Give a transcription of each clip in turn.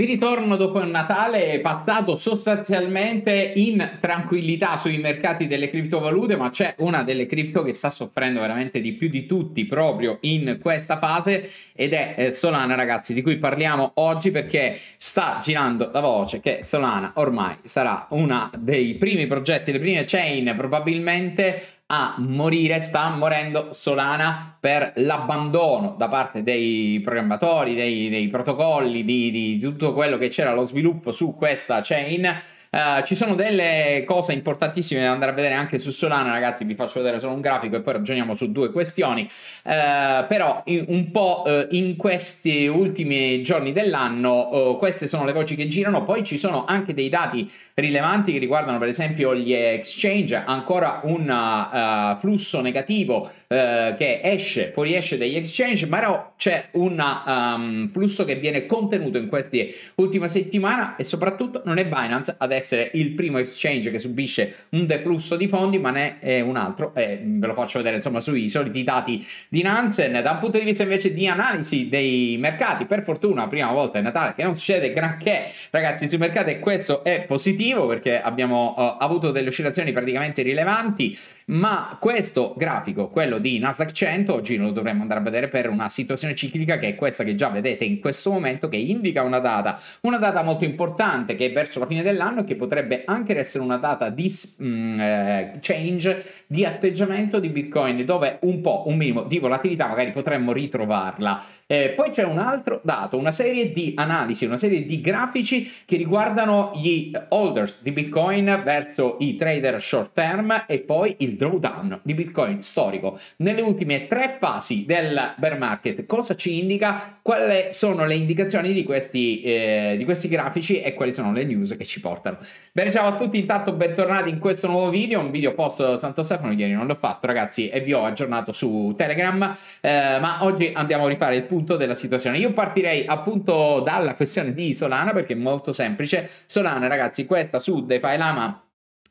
Di ritorno dopo il Natale è passato sostanzialmente in tranquillità sui mercati delle criptovalute, ma c'è una delle cripto che sta soffrendo veramente di più di tutti proprio in questa fase ed è eh, Solana, ragazzi, di cui parliamo oggi perché sta girando la voce che Solana ormai sarà uno dei primi progetti, le prime chain probabilmente a morire, sta morendo Solana per l'abbandono da parte dei programmatori, dei, dei protocolli, di, di, tutto quello che c'era lo sviluppo su questa chain. Uh, ci sono delle cose importantissime da andare a vedere anche su Solana, ragazzi. Vi faccio vedere solo un grafico e poi ragioniamo su due questioni. Uh, però, in, un po' uh, in questi ultimi giorni dell'anno, queste sono le voci che girano. Poi ci sono anche dei dati rilevanti che riguardano per esempio gli exchange, ancora un uh, flusso negativo uh, che esce, fuoriesce dagli exchange, ma c'è un um, flusso che viene contenuto in queste ultime settimane e soprattutto non è Binance ad essere il primo exchange che subisce un deflusso di fondi, ma ne è un altro e ve lo faccio vedere insomma sui soliti dati di Nansen. Da un punto di vista invece di analisi dei mercati, per fortuna prima volta è Natale che non succede granché ragazzi sui mercati e questo è positivo positivo perché abbiamo uh, avuto delle oscillazioni praticamente rilevanti, ma questo grafico, quello di Nasdaq 100, oggi lo dovremmo andare a vedere per una situazione ciclica che è questa che già vedete in questo momento, che indica una data, una data molto importante che è verso la fine dell'anno e che potrebbe anche essere una data di mh, mm, eh, change di atteggiamento di Bitcoin, dove un po', un minimo di volatilità magari potremmo ritrovarla. Eh, poi c'è un altro dato, una serie di analisi, una serie di grafici che riguardano gli holder orders di Bitcoin verso i trader short term e poi il drawdown di Bitcoin storico. Nelle ultime tre fasi del bear market cosa ci indica? Quali sono le indicazioni di questi, eh, di questi grafici e quali sono le news che ci portano? Bene, ciao a tutti, intanto bentornati in questo nuovo video, un video post da Santo Stefano, ieri non l'ho fatto ragazzi e vi ho aggiornato su Telegram, eh, ma oggi andiamo a rifare il punto della situazione. Io partirei appunto dalla questione di Solana perché è molto semplice. Solana ragazzi, questo questa su DeFi Lama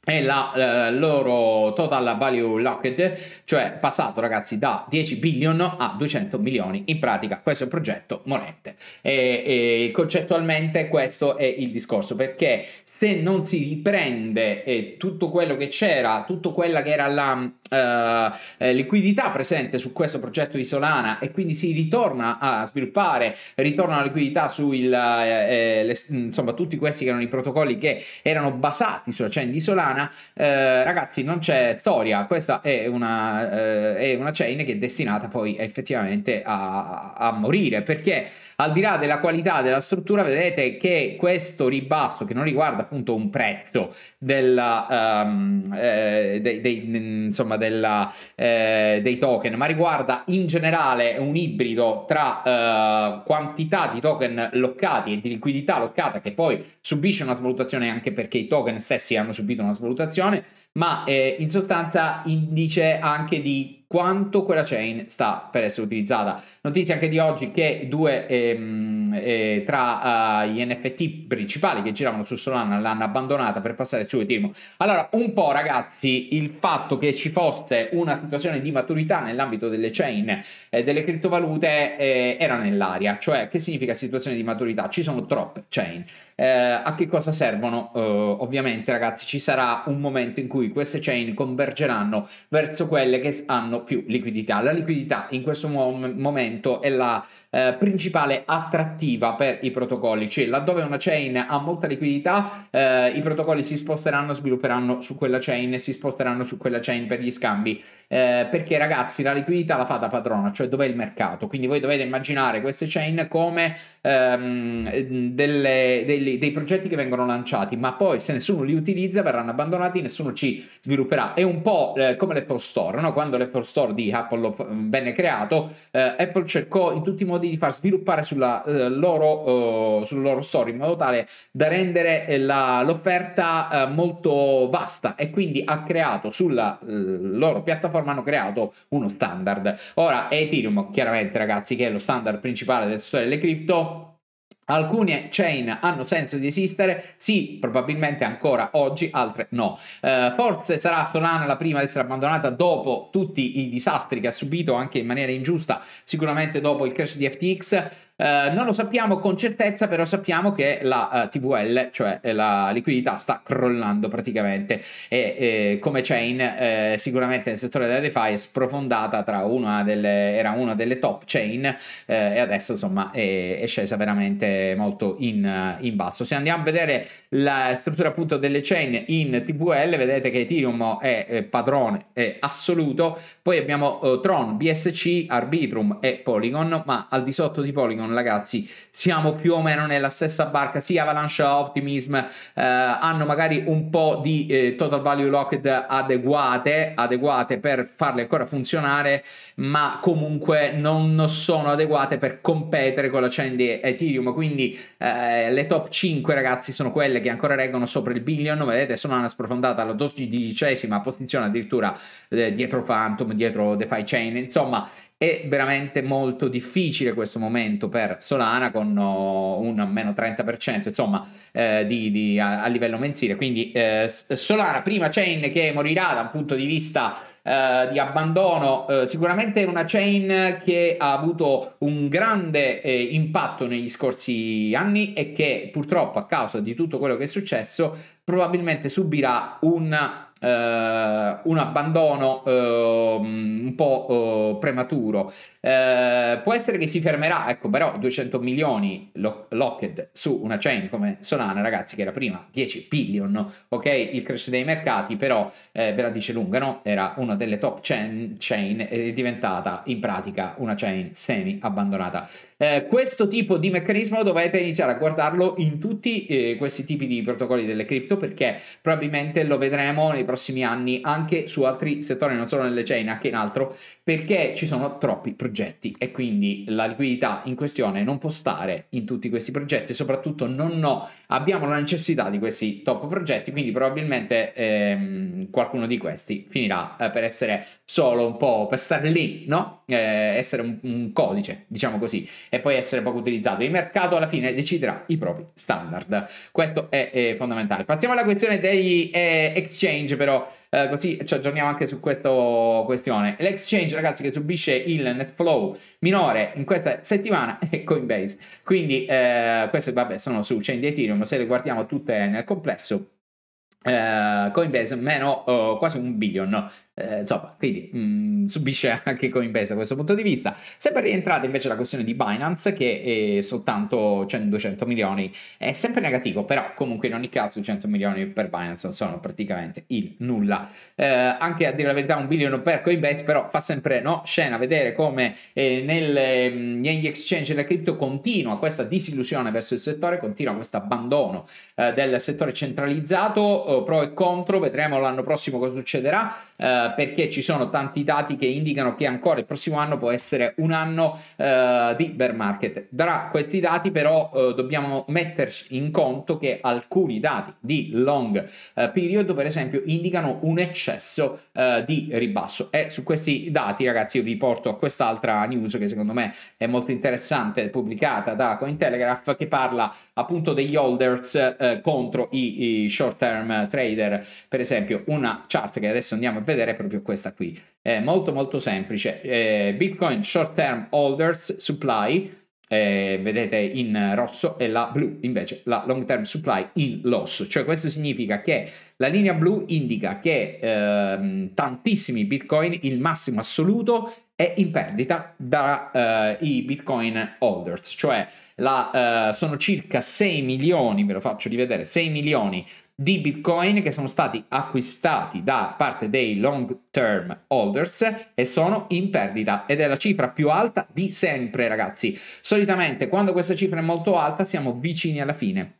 è la eh, loro total value locked, cioè passato ragazzi da 10 billion a 200 milioni, in pratica questo è il progetto monette. E, e concettualmente questo è il discorso, perché se non si riprende eh, tutto quello che c'era, tutta quella che era la eh, eh liquidità presente su questo progetto di Solana e quindi si ritorna a sviluppare, ritorna la liquidità su il, eh, eh, le, insomma tutti questi che erano i protocolli che erano basati sulla chain di Solana, settimana, eh, ragazzi non c'è storia, questa è una, eh, è una chain che è destinata poi effettivamente a, a morire perché al di là della qualità della struttura, vedete che questo ribasso, che non riguarda appunto un prezzo della, um, ehm, eh, dei, dei, insomma, della, eh, dei token, ma riguarda in generale un ibrido tra eh, quantità di token locati e di liquidità locata che poi subisce una svalutazione anche perché i token stessi hanno subito una svalutazione, ma eh, in sostanza indice anche di quanto quella chain sta per essere utilizzata. Notizia anche di oggi che due ehm, eh, tra eh, gli NFT principali che giravano su Solana l'hanno abbandonata per passare su Ethereum. Allora, un po' ragazzi, il fatto che ci fosse una situazione di maturità nell'ambito delle chain eh, delle criptovalute eh, era nell'aria, cioè che significa situazione di maturità? Ci sono troppe chain. Eh, a che cosa servono? Uh, ovviamente, ragazzi, ci sarà un momento in cui queste chain convergeranno verso quelle che hanno più liquidità. La liquidità in questo mo- momento è la eh, principale attrattiva per i protocolli, cioè laddove una chain ha molta liquidità, eh, i protocolli si sposteranno, svilupperanno su quella chain e si sposteranno su quella chain per gli scambi. Eh, perché ragazzi, la liquidità la fa da padrona, cioè dov'è il mercato. Quindi voi dovete immaginare queste chain come ehm, delle, delle delle, dei progetti che vengono lanciati, ma poi se nessuno li utilizza verranno abbandonati, nessuno ci svilupperà. È un po' eh, come l'Apple Store, no? quando l'Apple Store di Apple venne creato, eh, Apple cercò in tutti i modi di far sviluppare sulla, eh, loro, eh, sul loro store in modo tale da rendere eh, la, l'offerta eh, molto vasta e quindi ha creato sulla loro piattaforma hanno creato uno standard. Ora Ethereum chiaramente ragazzi che è lo standard principale del settore delle cripto Alcune chain hanno senso di esistere, sì, probabilmente ancora oggi, altre no. Eh, forse sarà Solana la prima ad essere abbandonata dopo tutti i disastri che ha subito anche in maniera ingiusta, sicuramente dopo il crash di FTX. Eh, non lo sappiamo con certezza, però sappiamo che la uh, eh, TVL, cioè eh, la liquidità, sta crollando praticamente e, e come chain eh, sicuramente nel settore della DeFi è sprofondata tra una delle, era una delle top chain eh, e adesso insomma è, è, scesa veramente molto in, in basso. Se andiamo a vedere la struttura appunto delle chain in TVL, vedete che Ethereum è padrone è assoluto, poi abbiamo uh, Tron, BSC, Arbitrum e Polygon, ma al di sotto di Polygon Diamond, ragazzi, siamo più o meno nella stessa barca, sì Avalanche Optimism eh, hanno magari un po' di eh, total value locked adeguate, adeguate per farle ancora funzionare, ma comunque non sono adeguate per competere con la chain di Ethereum, quindi eh, le top 5 ragazzi sono quelle che ancora reggono sopra il billion, vedete sono una sprofondata alla 12 posizione addirittura eh, dietro Phantom, dietro DeFi Chain, insomma è veramente molto difficile questo momento per Solana con oh, un meno 30% insomma eh, di, di, a, a, livello mensile. Quindi eh, Solana, prima chain che morirà da un punto di vista Uh, di abbandono. Uh, sicuramente è una chain che ha avuto un grande eh, impatto negli scorsi anni e che purtroppo a causa di tutto quello che è successo probabilmente subirà un Uh, un abbandono uh, un po' uh, prematuro. Eh, può essere che si fermerà, ecco, però 200 milioni lo- locked su una chain come Solana, ragazzi, che era prima 10 billion, ok? Il crash dei mercati, però eh, ve la dice lunga, no? Era una delle top chain, chain ed è diventata in pratica una chain semi abbandonata. questo tipo di meccanismo dovete iniziare a guardarlo in tutti eh, questi tipi di protocolli delle cripto perché probabilmente lo vedremo nei prossimi anni anche su altri settori, non solo nelle chain, anche in altro, perché ci sono troppi progetti e quindi la liquidità in questione non può stare in tutti questi progetti, soprattutto non ho abbiamo la necessità di questi top progetti, quindi probabilmente ehm, qualcuno di questi finirà eh, per essere solo un po' per stare lì, no? Eh, essere un, un, codice, diciamo così, e poi essere poco utilizzato. Il mercato alla fine deciderà i propri standard. Questo è, è eh, fondamentale. Passiamo alla questione degli eh, exchange, però. Eh, così ci aggiorniamo anche su questa questione. L'exchange, ragazzi, che subisce il net flow minore in questa settimana è Coinbase. Quindi eh, queste, vabbè, sono su chain di Ethereum, se le guardiamo tutte nel complesso, Uh, Coinbase meno uh, quasi un billion eh, insomma, quindi mh, mm, subisce anche Coinbase da questo punto di vista. Sempre rientrata invece la questione di Binance che è soltanto 100-200 milioni, è sempre negativo, però comunque in ogni caso 100 milioni per Binance non sono praticamente il nulla. Eh, anche a dire la verità un billion per Coinbase, però fa sempre no, scena vedere come eh, nel, mm, negli exchange della cripto continua questa disillusione verso il settore, continua questo abbandono eh, del settore centralizzato, eh, pro e contro, vedremo l'anno prossimo cosa succederà eh, perché ci sono tanti dati che indicano che ancora il prossimo anno può essere un anno eh, di bear market. Tra questi dati però eh, dobbiamo metterci in conto che alcuni dati di long eh, period per esempio indicano un eccesso eh, di ribasso e su questi dati ragazzi io vi porto a quest'altra news che secondo me è molto interessante pubblicata da Cointelegraph che parla appunto degli holders eh, contro i, i short term trader per esempio una chart che adesso andiamo a vedere proprio questa qui. È molto molto semplice. Eh, Bitcoin Short Term Holders Supply, eh, vedete in rosso, e la blu invece la Long Term Supply in loss. Cioè questo significa che la linea blu indica che ehm, tantissimi Bitcoin, il massimo assoluto è in perdita dai eh, uh, bitcoin holders, cioè la, uh, sono circa 6 milioni, ve lo faccio rivedere, 6 milioni di bitcoin che sono stati acquistati da parte dei long term holders e sono in perdita ed è la cifra più alta di sempre ragazzi. Solitamente quando questa cifra è molto alta siamo vicini alla fine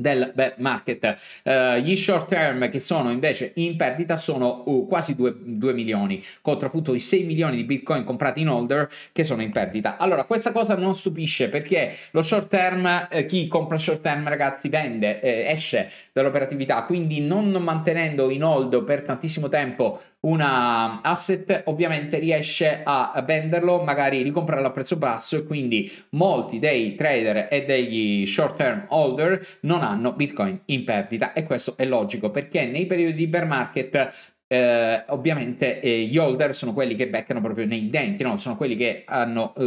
del bear market. Uh, gli short term che sono invece in perdita sono uh, quasi 2, 2, milioni contro appunto i 6 milioni di bitcoin comprati in holder che sono in perdita. Allora questa cosa non stupisce perché lo short term, eh, chi compra short term ragazzi vende, eh, esce dall'operatività, quindi non mantenendo in hold per tantissimo tempo un asset ovviamente riesce a venderlo, magari ricomprarlo a prezzo basso e quindi molti dei trader e degli short term holder non hanno Bitcoin in perdita e questo è logico perché nei periodi di bear market eh, ovviamente eh, gli holder sono quelli che beccano proprio nei denti, no? sono quelli che hanno eh,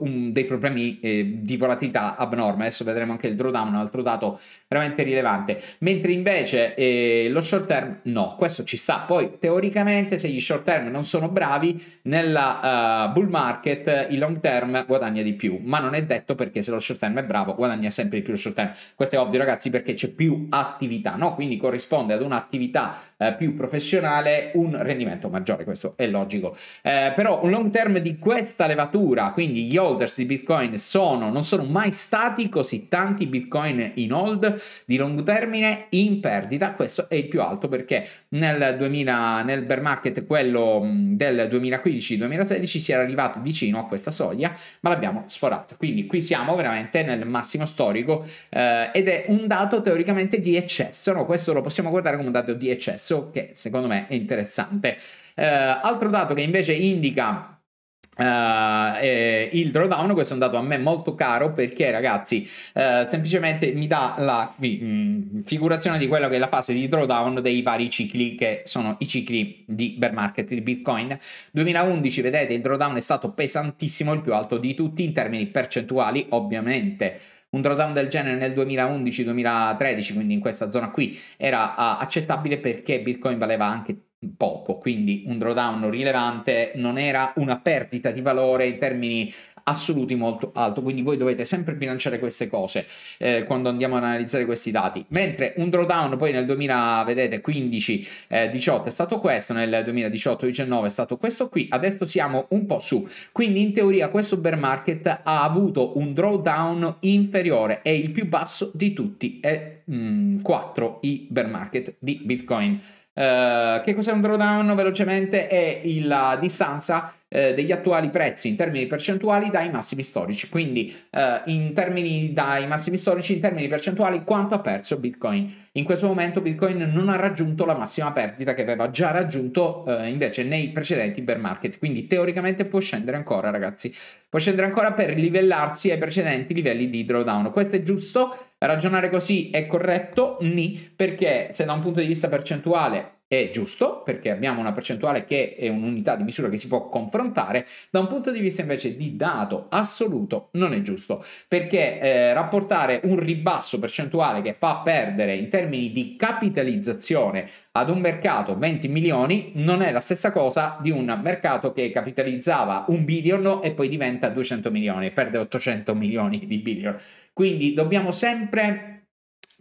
un, dei problemi eh, di volatilità abnorme. Adesso vedremo anche il drawdown, un altro dato veramente rilevante. Mentre invece eh, lo short term, no, questo ci sta. Poi teoricamente, se gli short term non sono bravi, nella uh, bull market il long term guadagna di più, ma non è detto perché se lo short term è bravo, guadagna sempre di più il short term. Questo è ovvio, ragazzi, perché c'è più attività, no? quindi corrisponde ad un'attività più professionale totale un rendimento maggiore, questo è logico. Eh, però un long term di questa levatura, quindi gli holders di Bitcoin sono, non sono mai stati così tanti Bitcoin in hold di lungo termine in perdita, questo è il più alto perché nel, 2000, nel bear market, quello mm, del 2015-2016, si era arrivato vicino a questa soglia, ma l'abbiamo sforato. Quindi qui siamo veramente nel massimo storico eh, ed è un dato teoricamente di eccesso, no? questo lo possiamo guardare come un dato di eccesso che secondo me è è interessante. Eh, altro dato che invece indica Uh, eh, il drawdown questo è un dato a me molto caro perché ragazzi uh, semplicemente mi dà la mh, mm, figurazione di quello che è la fase di drawdown dei vari cicli che sono i cicli di bear market di bitcoin 2011 vedete il drawdown è stato pesantissimo il più alto di tutti in termini percentuali ovviamente un drawdown del genere nel 2011-2013, quindi in questa zona qui, era ah, accettabile perché Bitcoin valeva anche poco, quindi un drawdown rilevante non era una perdita di valore in termini assoluti molto alto, quindi voi dovete sempre bilanciare queste cose eh, quando andiamo ad analizzare questi dati. Mentre un drawdown poi nel 2015 eh, 18 è stato questo, nel 2018-19 è stato questo qui, adesso siamo un po' su. Quindi in teoria questo bear market ha avuto un drawdown inferiore e il più basso di tutti è mh, mm, 4 i bear market di Bitcoin. Uh, che cos'è un drawdown velocemente? È la distanza eh, degli attuali prezzi in termini percentuali dai massimi storici, quindi eh, in termini dai massimi storici, in termini percentuali quanto ha perso Bitcoin. In questo momento Bitcoin non ha raggiunto la massima perdita che aveva già raggiunto eh, invece nei precedenti bear market, quindi teoricamente può scendere ancora ragazzi, può scendere ancora per livellarsi ai precedenti livelli di drawdown. Questo è giusto? Ragionare così è corretto? Ni, perché se da un punto di vista percentuale è giusto perché abbiamo una percentuale che è un'unità di misura che si può confrontare, da un punto di vista invece di dato assoluto non è giusto perché eh, rapportare un ribasso percentuale che fa perdere in termini di capitalizzazione ad un mercato 20 milioni non è la stessa cosa di un mercato che capitalizzava un billion e poi diventa 200 milioni, perde 800 milioni di billion. Quindi dobbiamo sempre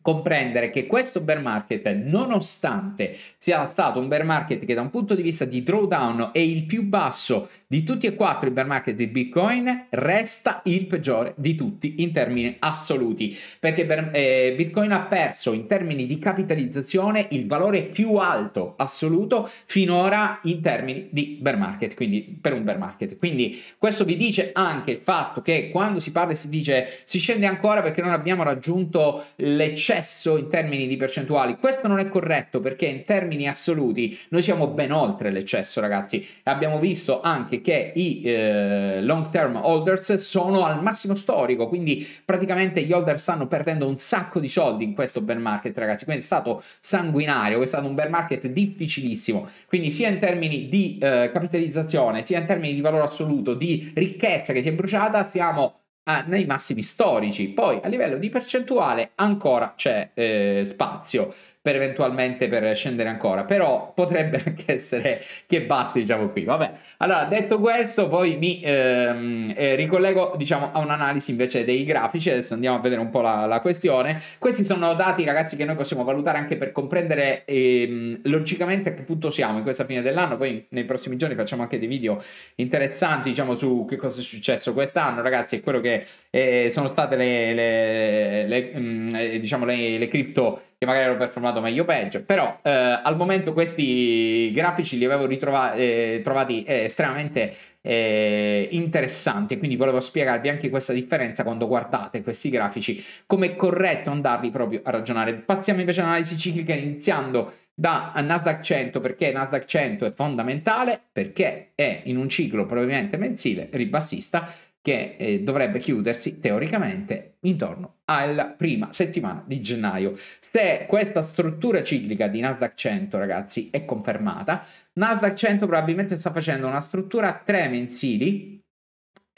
comprendere che questo bear market, nonostante sia stato un bear market che da un punto di vista di drawdown è il più basso di tutti e quattro i bear market di Bitcoin resta il peggiore di tutti in termini assoluti, perché per, eh, Bitcoin ha perso in termini di capitalizzazione il valore più alto assoluto finora in termini di bear market, quindi per un bear market. Quindi questo vi dice anche il fatto che quando si parla e si dice si scende ancora perché non abbiamo raggiunto l'eccesso in termini di percentuali. Questo non è corretto perché in termini assoluti noi siamo ben oltre l'eccesso, ragazzi. Abbiamo visto anche che i eh, long term holders sono al massimo storico, quindi praticamente gli holder stanno perdendo un sacco di soldi in questo bear market, ragazzi. Quindi è stato sanguinario, è stato un bear market difficilissimo. Quindi, sia in termini di eh, capitalizzazione, sia in termini di valore assoluto, di ricchezza che si è bruciata, siamo Ah, nei massimi storici. Poi a livello di percentuale ancora c'è eh, spazio per eventualmente per scendere ancora, però potrebbe anche essere che basti, diciamo qui. Vabbè, allora detto questo, poi mi ehm, eh, ricollego, diciamo, a un'analisi invece dei grafici. Adesso andiamo a vedere un po' la, la, questione. Questi sono dati, ragazzi, che noi possiamo valutare anche per comprendere ehm, logicamente a che punto siamo in questa fine dell'anno. Poi nei prossimi giorni facciamo anche dei video interessanti, diciamo, su che cosa è successo quest'anno, ragazzi, e quello che eh, sono state le, le, le, mh, mm, eh, diciamo, le cripto che magari hanno performato meglio o peggio, però eh, al momento questi grafici li avevo ritrovati eh, eh, estremamente eh, interessanti quindi volevo spiegarvi anche questa differenza quando guardate questi grafici, come è corretto andarli proprio a ragionare. Passiamo invece all'analisi ciclica iniziando da Nasdaq 100 perché Nasdaq 100 è fondamentale perché è in un ciclo probabilmente mensile ribassista che eh, dovrebbe chiudersi teoricamente intorno alla prima settimana di gennaio. Se questa struttura ciclica di Nasdaq 100, ragazzi, è confermata, Nasdaq 100 probabilmente sta facendo una struttura a tre mensili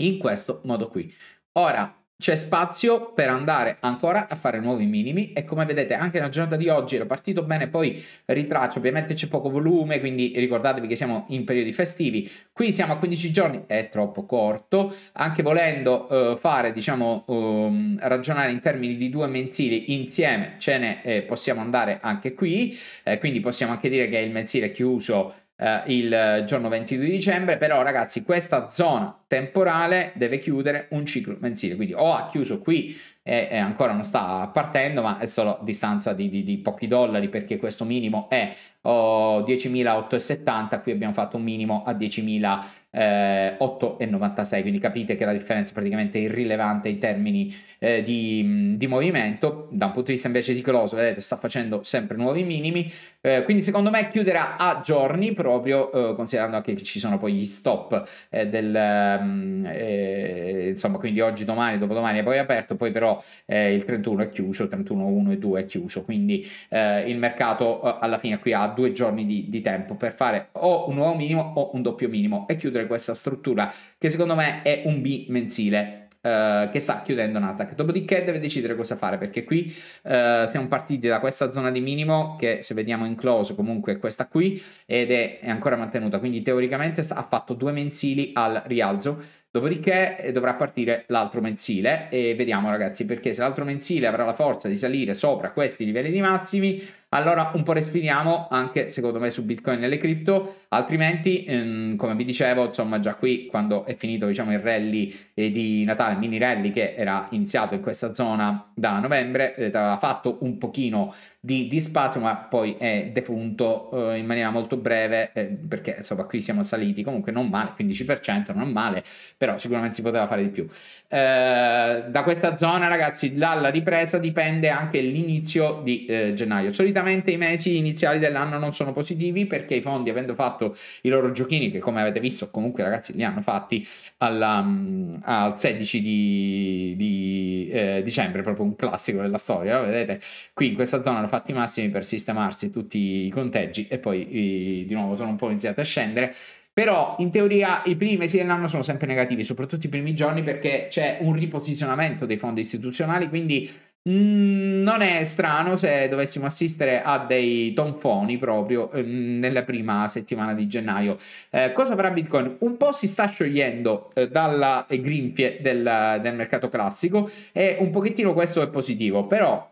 in questo modo qui. Ora, c'è spazio per andare ancora a fare nuovi minimi e come vedete anche nella giornata di oggi era partito bene poi ritraccio ovviamente c'è poco volume quindi ricordatevi che siamo in periodi festivi qui siamo a 15 giorni è troppo corto anche volendo eh, fare diciamo um, ragionare in termini di due mensili insieme ce ne eh, possiamo andare anche qui eh, quindi possiamo anche dire che il mensile è chiuso eh, il giorno 22 dicembre però ragazzi questa zona temporale deve chiudere un ciclo mensile. Quindi o ha chiuso qui e, e ancora non sta partendo, ma è solo distanza di, di, di pochi dollari perché questo minimo è oh, 10.870, qui abbiamo fatto un minimo a 10.896, eh, quindi capite che la differenza è praticamente irrilevante in termini eh, di, di, movimento da un punto di vista invece di close vedete sta facendo sempre nuovi minimi eh, quindi secondo me chiuderà a giorni proprio eh, considerando anche che ci sono poi gli stop eh, del, Ehm, eh, insomma quindi oggi domani dopodomani è poi aperto poi però eh, il 31 è chiuso il 31 1 e 2 è chiuso quindi eh, il mercato eh, alla fine qui ha due giorni di, di, tempo per fare o un nuovo minimo o un doppio minimo e chiudere questa struttura che secondo me è un B mensile eh, che sta chiudendo Nasdaq. Dopodiché deve decidere cosa fare perché qui eh, siamo partiti da questa zona di minimo che se vediamo in close comunque è questa qui ed è, è ancora mantenuta, quindi teoricamente ha fatto due mensili al rialzo Dopodiché eh, dovrà partire l'altro mensile e vediamo ragazzi perché se l'altro mensile avrà la forza di salire sopra questi livelli di massimi allora un po' respiriamo anche secondo me su Bitcoin e le cripto altrimenti ehm, come vi dicevo insomma già qui quando è finito diciamo il rally eh, di Natale il mini rally che era iniziato in questa zona da novembre eh, aveva fatto un pochino di, di, spazio ma poi è defunto eh, in maniera molto breve eh, perché insomma qui siamo saliti comunque non male 15% non male però sicuramente si poteva fare di più. Eh, da questa zona, ragazzi, dalla ripresa dipende anche l'inizio di eh, gennaio. Solitamente i mesi iniziali dell'anno non sono positivi perché i fondi, avendo fatto i loro giochini, che come avete visto, comunque, ragazzi, li hanno fatti alla, mm, al 16 di, di eh, dicembre, proprio un classico della storia. No? Vedete, qui in questa zona hanno fatto i massimi per sistemarsi tutti i conteggi e poi i, di nuovo sono un po' iniziati a scendere. Però in teoria i primi mesi dell'anno sono sempre negativi, soprattutto i primi giorni perché c'è un riposizionamento dei fondi istituzionali, quindi mm, non è strano se dovessimo assistere a dei tonfoni proprio mm, nella prima settimana di gennaio. Eh, cosa farà Bitcoin? Un po' si sta sciogliendo eh, dalle eh, grinfie del, del mercato classico e un pochettino questo è positivo, però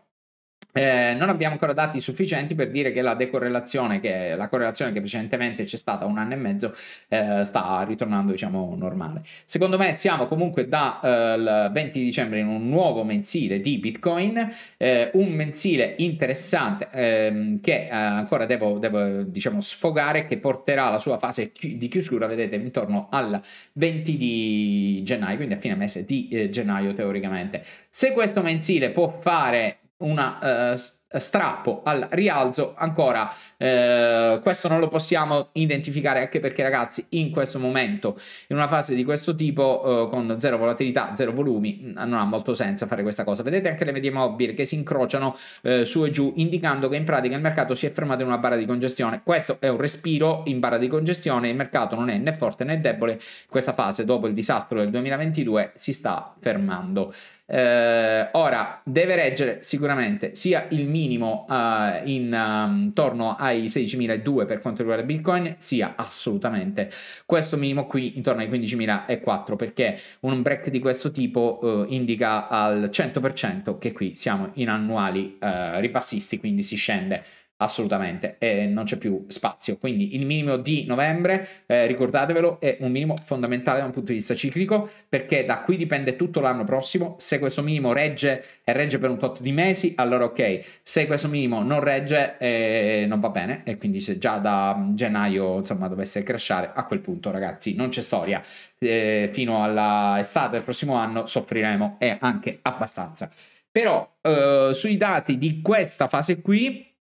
eh, non abbiamo ancora dati sufficienti per dire che la decorrelazione, che la correlazione che precedentemente c'è stata un anno e mezzo, eh, sta ritornando diciamo normale. Secondo me siamo comunque dal eh, 20 dicembre in un nuovo mensile di Bitcoin, eh, un mensile interessante ehm, che eh, ancora devo, devo diciamo, sfogare, che porterà la sua fase chi- di chiusura, vedete, intorno al 20 di gennaio, quindi a fine mese di eh, gennaio teoricamente. Se questo mensile può fare un eh, eh, strappo al rialzo ancora eh, questo non lo possiamo identificare anche perché ragazzi in questo momento in una fase di questo tipo eh, con zero volatilità zero volumi mm, non ha molto senso fare questa cosa vedete anche le medie mobili che si incrociano eh, su e giù indicando che in pratica il mercato si è fermato in una barra di congestione questo è un respiro in barra di congestione il mercato non è né forte né debole in questa fase dopo il disastro del 2022 si sta fermando eh, ora deve reggere sicuramente sia il minimo eh, um, intorno um, ai 16.002 per quanto riguarda Bitcoin, sia assolutamente questo minimo qui intorno ai 15.004 perché un break di questo tipo eh, indica al 100% che qui siamo in annuali eh, ripassisti, quindi si scende assolutamente e non c'è più spazio. Quindi il minimo di novembre, eh, ricordatevelo, è un minimo fondamentale da un punto di vista ciclico perché da qui dipende tutto l'anno prossimo. Se questo minimo regge e regge per un tot di mesi, allora ok. Se questo minimo non regge, eh, non va bene e quindi se già da mm, gennaio insomma dovesse crashare, a quel punto ragazzi non c'è storia. Eh, fino all'estate del prossimo anno soffriremo e anche abbastanza. Però eh, sui dati di questa fase qui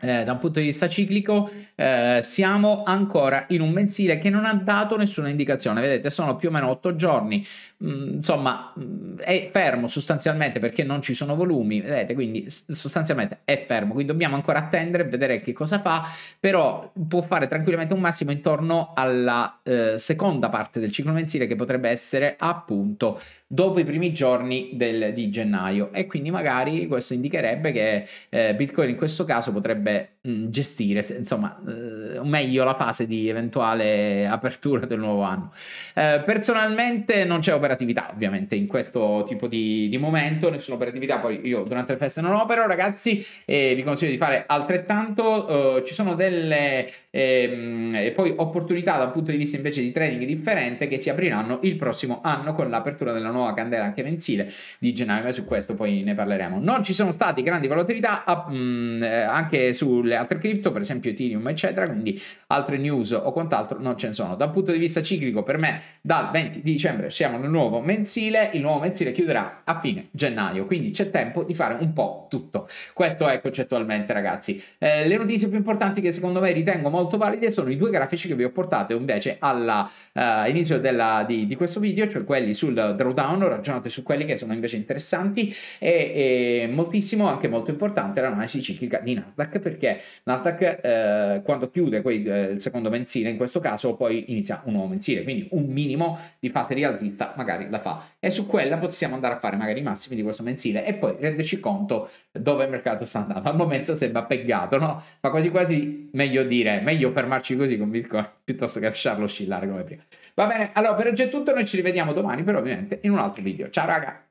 eh, da un punto di vista ciclico eh, siamo ancora in un mensile che non ha dato nessuna indicazione vedete sono più o meno otto giorni mm, insomma mm, è fermo sostanzialmente perché non ci sono volumi vedete quindi sostanzialmente è fermo quindi dobbiamo ancora attendere e vedere che cosa fa però può fare tranquillamente un massimo intorno alla eh, seconda parte del ciclo mensile che potrebbe essere appunto dopo i primi giorni del, di gennaio e quindi magari questo indicherebbe che eh, Bitcoin in questo caso potrebbe met Mm, gestire, insomma, eh, o meglio la fase di eventuale apertura del nuovo anno. Eh, personalmente non c'è operatività, ovviamente, in questo tipo di, di, momento, nessuna operatività, poi io durante le feste non opero, ragazzi, e vi consiglio di fare altrettanto, eh, ci sono delle eh, poi opportunità dal punto di vista invece di trading differente che si apriranno il prossimo anno con l'apertura della nuova candela anche mensile di gennaio, su questo poi ne parleremo. Non ci sono stati grandi volatilità, mm, eh, anche sulle altre cripto, per esempio Ethereum, eccetera, quindi altre news o quant'altro non ce ne sono. Dal punto di vista ciclico, per me dal 20 di dicembre siamo nel nuovo mensile, il nuovo mensile chiuderà a fine gennaio, quindi c'è tempo di fare un po' tutto. Questo è concettualmente, ragazzi. Eh, le notizie più importanti che secondo me ritengo molto valide sono i due grafici che vi ho portato invece all'inizio eh, di, di, questo video, cioè quelli sul drawdown, ragionate su quelli che sono invece interessanti e, e moltissimo, anche molto importante, l'analisi ciclica di Nasdaq perché Nasdaq eh, quando chiude quei, eh, il secondo mensile in questo caso poi inizia un nuovo mensile, quindi un minimo di fase rialzista magari la fa e su quella possiamo andare a fare magari i massimi di questo mensile e poi renderci conto dove il mercato sta andando. Al momento sembra peggato, no? Ma quasi quasi meglio dire, meglio fermarci così con Bitcoin piuttosto che lasciarlo oscillare come prima. Va bene, allora per oggi è tutto, noi ci rivediamo domani però ovviamente in un altro video. Ciao raga!